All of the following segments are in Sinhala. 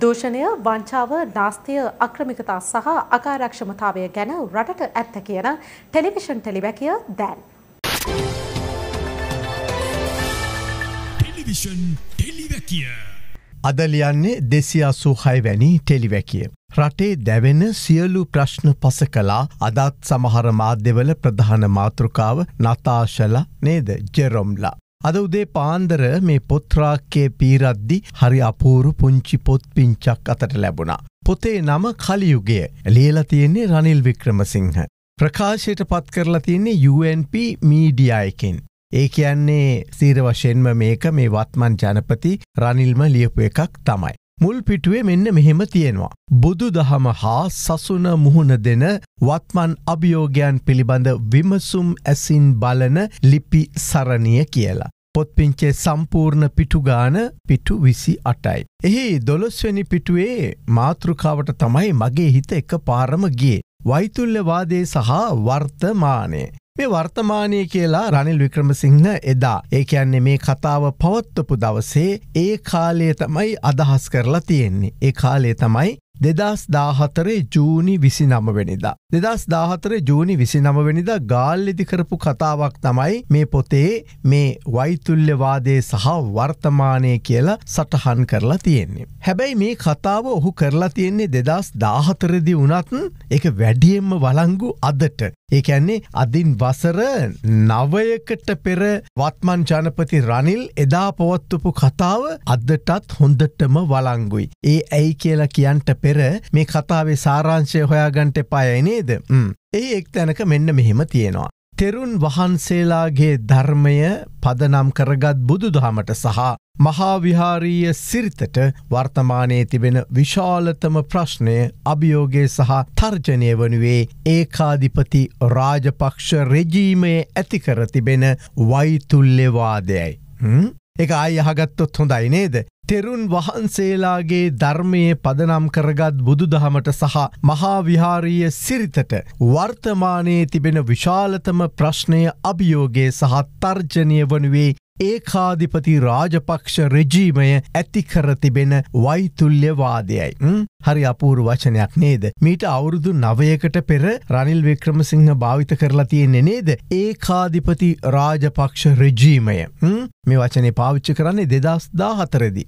දූෂණය වංචාව නාස්තිය අක්‍රමිකතා සහ අකාරක්ෂමතාවය ගැන රටට ඇත්ත කියන ටෙලිවිෂන් ටෙලිවැකිය දැන්. ටෙලිවිෂන් ටෙලිවැකිය. අදලියන්නේ දෙසි අසූ හයවැනි ටෙලිවැකිය. රටේ දැවෙන සියලු ප්‍රශ්න පස කලා අදත් සමහර මාධ්‍යවල ප්‍රධාන මාතෘකාව නතාශල නේද ජෙරොම්ලා. අද උදේ පාන්දර මේ පොත්රාක්කේ පීරද්දි හරි අපූරු පුංචි පොත් පිංචක් අතට ලැබුණා. පොතේ නම කලියුගේ ලියලා තියෙන්නේ රනිල් වික්‍රමසිංහ. ප්‍රකාශයට පත් කරලා තියන්නේ UNP මීඩියා එකෙන්. ඒ කියන්නේ සීර වශයෙන්ම මේක මේ වත්මන් ජනපති රනිල්ම ලියපු එකක් තමයි. මුල් පිටුවේ මෙන්න මෙහෙම තියෙනවා. බුදු දහම හා සසුන මුහුණ දෙන වත්මන් අභියෝගයන් පිළිබඳ විමසුම් ඇසින් බලන ලිපි සරණිය කියලා. පොත්පිංචේ සම්පූර්ණ පිටුගාන පිටු විසි අටයි. එහි දොළොස්වැනි පිටුවේ මාතෘකාවට තමයි මගේ හිත එක පාරම ගේ. වෛතුල්්‍යවාදේ සහ වර්තමානය. මේ වර්තමානය කියලා රනිල් වික්‍රමසිංහ එදා ඒ කියන්නේ මේ කතාව පවත්වපු දවසේ ඒ කාලය තමයි අදහස් කරලා තියෙන්නේ ඒ කාලේ තමයි දෙදස් දාහතරේ ජූනි විසි නමවෙනිදා. දෙදස් දාහතරේ ජූනි විසි නමවෙනිදා ගාල්ලිදි කරපු කතාවක් තමයි මේ පොතේ මේ වෛතුල්්‍යවාදේ සහ වර්තමානය කියලා සටහන් කරලා තියෙන්නේ. හැබැයි මේ කතාව ඔහු කරලා තියෙන්නේ දෙදස් දාහතරදි වනත්න් එක වැඩියෙන්ම වලංගු අදට. ඒකැන්නේ අදින් වසර නවයකට පෙර වත්මන් ජනපති රනිල් එදා පොවත්තුපු කතාව අදටත් හොඳටම වලංගුයි. ඒ ඇයි කියලා කියන්ට පෙර පෙර මේ කතාවේ සාරාංශය හොයාගන්ට පයයි නේද ඒ එක් තැනක මෙන්න මෙහෙම තියෙනවා. තෙරුන් වහන්සේලාගේ ධර්මය පදනම් කරගත් බුදුදහමට සහ මහාවිහාරීය සිරිතට වර්තමානයේ තිබෙන විශාලතම ප්‍රශ්නය අභියෝගය සහ තර්ජනය වනුවේ ඒකාධිපති රාජපක්ෂ රෙජීමයේ ඇතිකර තිබෙන වයිතුල්ලෙවාදයයි. එක අයි අහගත්තොත් හොඳයි නේද. තෙරුන් වහන්සේලාගේ ධර්මයේ පදනම් කරගත් බුදු දහමට සහ මහාවිහාරීය සිරිතට වර්තමානයේ තිබෙන විශාලතම ප්‍රශ්නය අභියෝගේ සහ තර්ජනය වනුවේ ඒකාධිපති රාජපක්ෂ රෙජීමය ඇතිකර තිබෙන වෛතුල්්‍යවාදයයි. හරි අපූර් වචනයක් නේද. මීට අවුරුදු නවයකට පෙර රනිල් වික්‍රමසිංහ භාවිත කරලා තියෙන්නේ නේද. ඒකාධිපති රාජපක්ෂ රෙජීමය. මේ වචනේ පාවිච්ච කරන්නේ දෙදස් දා හතරදි.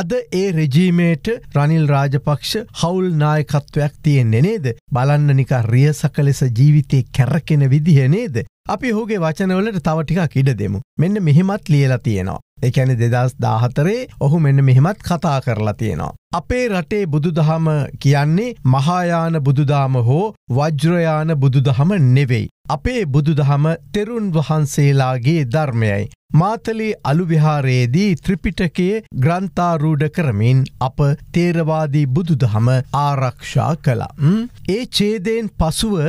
අද ඒ රෙජීමේට රනිල් රාජපක්ෂ හවුල් නායකත්වයක් තියෙන්නේ නේද. බලන්න නික රිය සකලෙස ජීවිතය කැරකෙන විදිහ නේද. අපි හුගේ වචනවලට තව ටිකක් ඉඩ දෙමු මෙන්න මෙහෙමත් ලියලා තියෙනවා. එකැන දෙදස් දාහතරේ ඔහු මෙන්න මෙහෙමත් කතා කරලා තියෙනවා. අපේ රටේ බුදුදහම කියන්නේ මහායාන බුදුදාම හෝ වජ්‍රයාන බුදුදහම නෙවෙයි. අපේ බුදුදහම තෙරුන් වහන්සේලාගේ ධර්මයයි. මාතලේ අලුවිහාරයේදී ත්‍රිපිටකයේ ග්‍රන්ථාරූඩ කරමින් අප තේරවාදී බුදුදහම ආරක්ෂා කලා. ඒ චේදයෙන් පසුව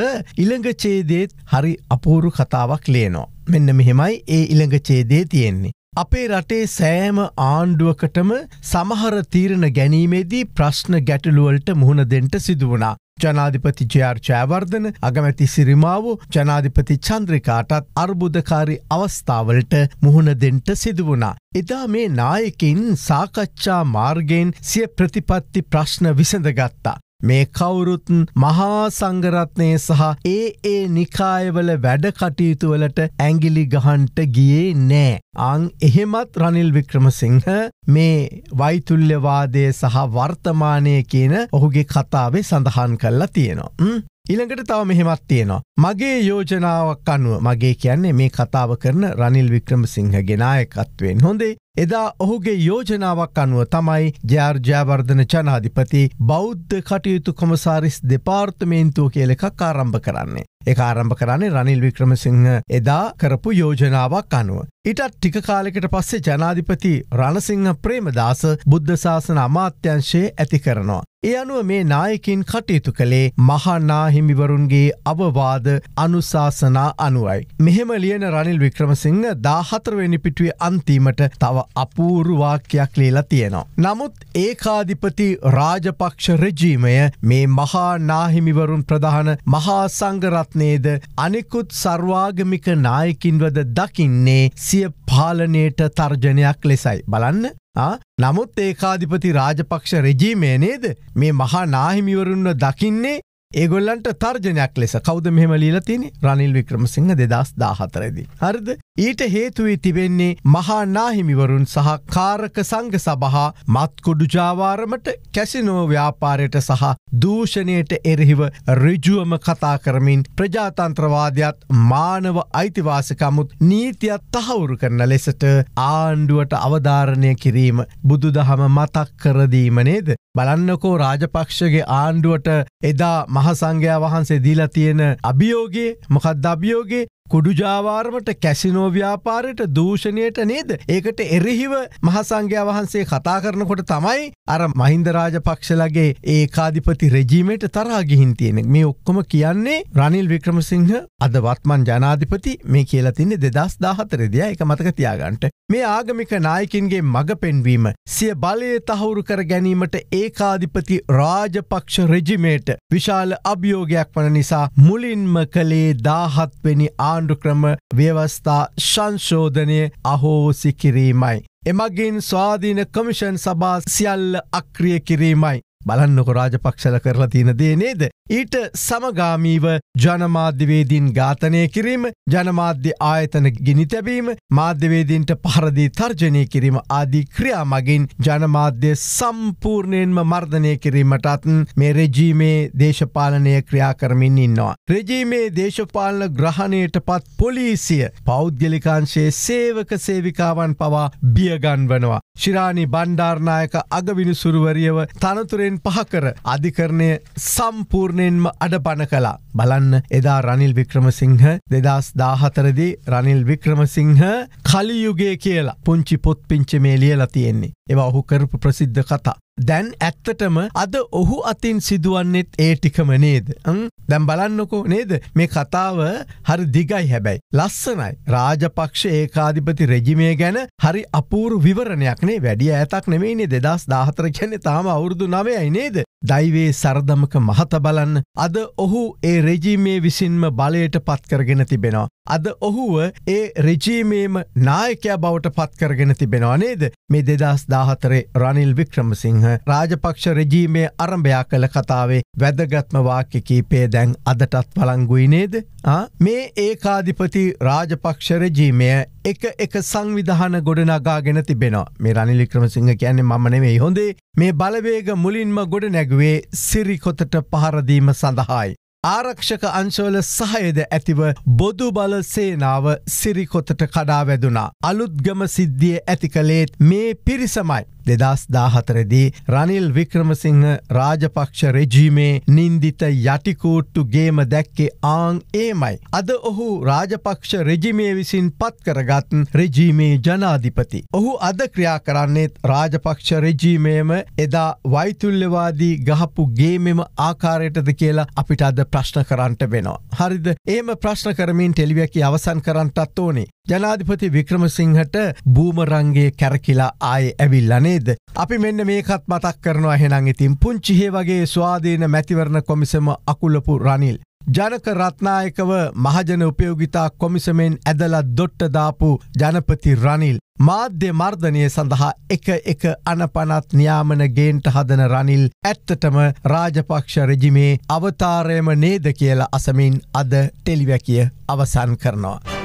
ඉළඟ චේදේත් හරි අපූරු කතාවක් ලේනෝ. මෙන්න මෙහෙමයි ඒ ඉළඟ චේදේ තියෙන්නේ. අපේ රටේ සෑම ආණ්ඩුවකටම සමහර තීරණ ගැනීමේදී ප්‍රශ්න ගැටලුවලට මුහුණ දෙන්ට සිදුවනා. ජනාධිපති ජයාර් ජයවර්ධන අගමැති සිරිමාව ජනාධිපති චන්ද්‍රිකාටත් අර්බුදකාරි අවස්ථාවලට මුහුණ දෙන්ට සිදුවනා. එදා මේ නායකින් සාකච්ඡා මාර්ගයෙන් සිය ප්‍රතිපත්ති ප්‍රශ්න විසඳගත්තා. මේ කවුරුත් මහා සංගරත්නය සහ ඒ ඒ නිකායවල වැඩ කටයුතුවලට ඇගිලි ගහන්ට ගියේ නෑ. අං එහෙමත් රනිල් වික්‍රමසිංහ මේ වෛතුල්්‍යවාදය සහ වර්තමානය කියන ඔහුගේ කතාවේ සඳහන් කල්ලා තියෙනවා. ඉළඟට තව මෙහෙමත් තියෙනවා. මගේ යෝජනාවක් අනුව මගේ කියන්නේ මේ කතාව කරන රනිල් වික්‍රම සිංහ ගෙනායකත්වෙන් හොඳේ. එදා ඔහුගේ යෝජනාවක් අනුව තමයි ජාර්ජාවර්ධන ජනාධිපති බෞද්ධ කටයුතු කොමසාරිස් දෙපාර්තමේන්තුව කියල එකක් ආරම්භ කරන්නේ. එක ආරම්භ කරන්නේ රනිල් වික්‍රමසිංහ එදා කරපු යෝජනාවක් අනුව. ඉටත් ටික කාලෙකට පස්සේ ජනාධිපති රණසිංහ ප්‍රේමදාස බුද්ධසාසන අමාත්‍යංශයේ ඇති කරනවා. ඒ අනුව මේ නායකින් කටයුතු කළේ මහනාහිමිවරුන්ගේ අවවාද අනුශාසනා අනුවයි. මෙහෙම ලියන රනිල් වික්‍රමසිංහ දාහතරවෙනි පිටුවේ අන්තිමට තව අපූරුවාක්‍යයක් ලේලා තියෙනවා. නමුත් ඒකාධිපති රාජපක්ෂ රෙජීමය මේ මහානාහිමිවරුන් ප්‍රධාන මහා සංගරත්නේද අනෙකුත් සර්වාගමික නායකින්වද දකින්නේ දේශීය පාලනයට තර්ජනයක් ලෙසයි බලන්න නමුත් ඒකාධිපති රාජපක්ෂ රෙජීමය නේද මේ මහා නාහිමිවරුන්ව දකින්නේ ඒගොල්ලන්ට තර්ජනයක් ලෙස කෞද මෙහම ලීලතිනි රනිල් වික්‍රමසිංහ දෙදස් දාහතරදි. හරිද ඊට හේතුවී තිබෙන්නේ මහා නාහිමිවරුන් සහ කාරක සංග සබහා මත්කොඩු ජාවාරමට කැසිනෝ ව්‍යාපාරයට සහ දූෂණයට එරහිව රිජුවම කතා කරමින් ප්‍රජාතන්ත්‍රවාදයක්ත් මානව අයිතිවාසකමුත් නීතියක් තහවුරු කරන ලෙසට ආණ්ඩුවට අවධාරණය කිරීම බුදුදහම මතක් කරදීම නේද බලන්නකෝ රාජපක්ෂගේ ආණ්ඩුවට එදා මහසංඝයා වහන්සේ දීලා තියෙන අභියෝගේ මොකක්ද අභියෝගේ කුඩුජාවාරමට කැසිනෝ ව්‍යාපාරයට දූෂණයට නේද. ඒකට එරෙහිව මහසංඝයා වහන්සේ කතා කරනකොට තමයි අර මහින්දරාජ පක්ෂලගේ ඒ කාධිපති රෙජීමට තරාගිහින් තියෙනෙක් මේ ඔක්කොම කියන්නේ රනිල් වික්‍රමසිංහ අද වත්මන් ජනාධිපති මේ කියලා තින්නේ දෙදස් දාහතරෙදයා එක මතක තියාගන්ට. මේ ආගමික නායකින්ගේ මඟ පෙන්වීම සිය බලය තහවුරු කර ගැනීමට ඒකාධිපති රාජපක්ෂ රෙජිමේට විශාල අභියෝගයක් වන නිසා මුලින්ම කළේ දාහත්වෙනි ආන ආණ්ඩුක්‍රම ව්‍යවස්ථා සංශෝධනය අහෝසි කිරීමයි. එමගින් ස්වාධීන කොමිෂන් සභා සියල්ල අක්‍රිය කිරීමයි. බලන්නක රාජපක්ෂල කරලා තියෙන දේ නේද. ඊට සමගාමීව ජනමාධ්‍යවේදීන් ඝාතනය කිරීම ජනමාධ්‍ය ආයතන ගිනිතැබීම මාධ්‍යවේදීන්ට පහරදී තර්ජනය කිරීම ආදී ක්‍රියා මගින් ජනමාධ්‍ය සම්පූර්ණයෙන්ම මර්ධනය කිරීමටත් මේ රෙජීමේ දේශපාලනය ක්‍රියා කරමින් ඉන්නවා. රෙජීමේ දේශපාලන ග්‍රහණයට පත් පොලිසිය පෞද්ගලිකාංශයේ සේවක සේවිකාවන් පවා බියගන්වනවා. ශිරාණි බණ්ඩාර්නායක අගවිනිසුරුවරියව තනතුරෙන් පහලෙන් පහකර අධිකරණය සම්පූර්ණයෙන්ම අඩ පන කලා බලන්න එදා රනිල් වික්‍රමසිංහ දෙදස් දාහතරදි රනිල් වික්‍රමසිංහ කලියුගේ කියලා පුංචි පොත් පිංචි මේ ලියල තියෙන්නේ ඒවා ඔහු කරපු ප්‍රසිද්ධ කතා දැන් ඇත්තටම අද ඔහු අතින් සිදුවන්නෙත් ඒ ටිකම නේද. දැම් බලන්නකෝ නේද මේ කතාව හරි දිගයි හැබැයි. ලස්සනයි රාජපක්ෂ ඒකාධිපති රෙජිමේ ගැන හරි අපූරු විවරණයක්නේ වැඩිය ඇතක් නෙමේනේ දෙදස් දාහතර ගැනෙ තාම අවුරුදු නවයයි නේද. දයිවේ සරදමක මහත බලන්න අද ඔහු ඒ රෙජීමේ විසින්ම බලයට පත්කරගෙන තිබෙනවා. අද ඔහුව ඒ රෙජීමේම නායකයා බවට පත්කරගෙන තිබෙනවා නේද මේ දෙදස් දාහතරේ රනිල් වික්‍රමසිංහ. ජයසිංහ රාජපක්ෂ රජීමේ අරභයා කළ කතාවේ වැදගත්ම වාක්‍ය කීපේ දැන් අදටත් පළංගුයි නේද. මේ ඒකාධිපති රාජපක්ෂ රජීමය එක එක සංවිධාන ගොඩනගාගෙන තිබෙනවා මේ රනිලි ක්‍රමසිංහ කියන්නේ මම නෙමෙයි හොඳේ මේ බලවේග මුලින්ම ගොඩ නැගුවේ සිරිකොතට පහරදීම සඳහායි. ආරක්ෂක අංශවල සහයද ඇතිව බොදු බල සේනාව සිරිකොතට කඩා වැදුනා. අලුත්ගම සිද්ධිය ඇති කළේත් මේ පිරිසමයි. දෙදස් දාහතරදී රනිල් වික්‍රමසිංහ රාජපක්ෂ රෙජීමේ නින්දිත යටිකූට්ටු ගේම දැක්කේ ආං ඒමයි. අද ඔහු රාජපක්ෂ රෙජිමේ විසින් පත්කරගත්න් රෙජීමේ ජනාධිපති. ඔහු අද ක්‍රියා කරන්නේත් රාජපක්ෂ රෙජීමේම එදා වෛතුල්්‍යවාදී ගහපු ගේමෙම ආකාරයටද කියලා අපිට අද ප්‍රශ්න කරන්නට වෙනවා. හරිද ඒම ප්‍රශ්න කරමින් ටෙලිවැකි අවසන් කරන්නටත් ඕනේ ජනාධිපති වික්‍රමසිංහට බූමරංගේ කැරකිලා ආය ඇවිල්ලනේද. අපි මෙන්න මේකත් මතක් කරනවා හෙනං ඉතින් පුංචිහේ වගේ ස්වාධීන මැතිවරණ කොමිසම අකුල්ලපු රනිල්. ජනක රත්නායකව මහජන උපයෝගිතා කොමිසමෙන් ඇදලා දොට්ටදාපු ජනපති රනිල්. මාධ්‍ය මර්ධනය සඳහා එක එක අනපනත් න්‍යාමන ගේන්ට හදන රනිල් ඇත්තටම රාජපක්ෂ රෙජිමේ අවතාරයම නේද කියලා අසමින් අද ටෙලිවැකිය අවසන් කරනවා.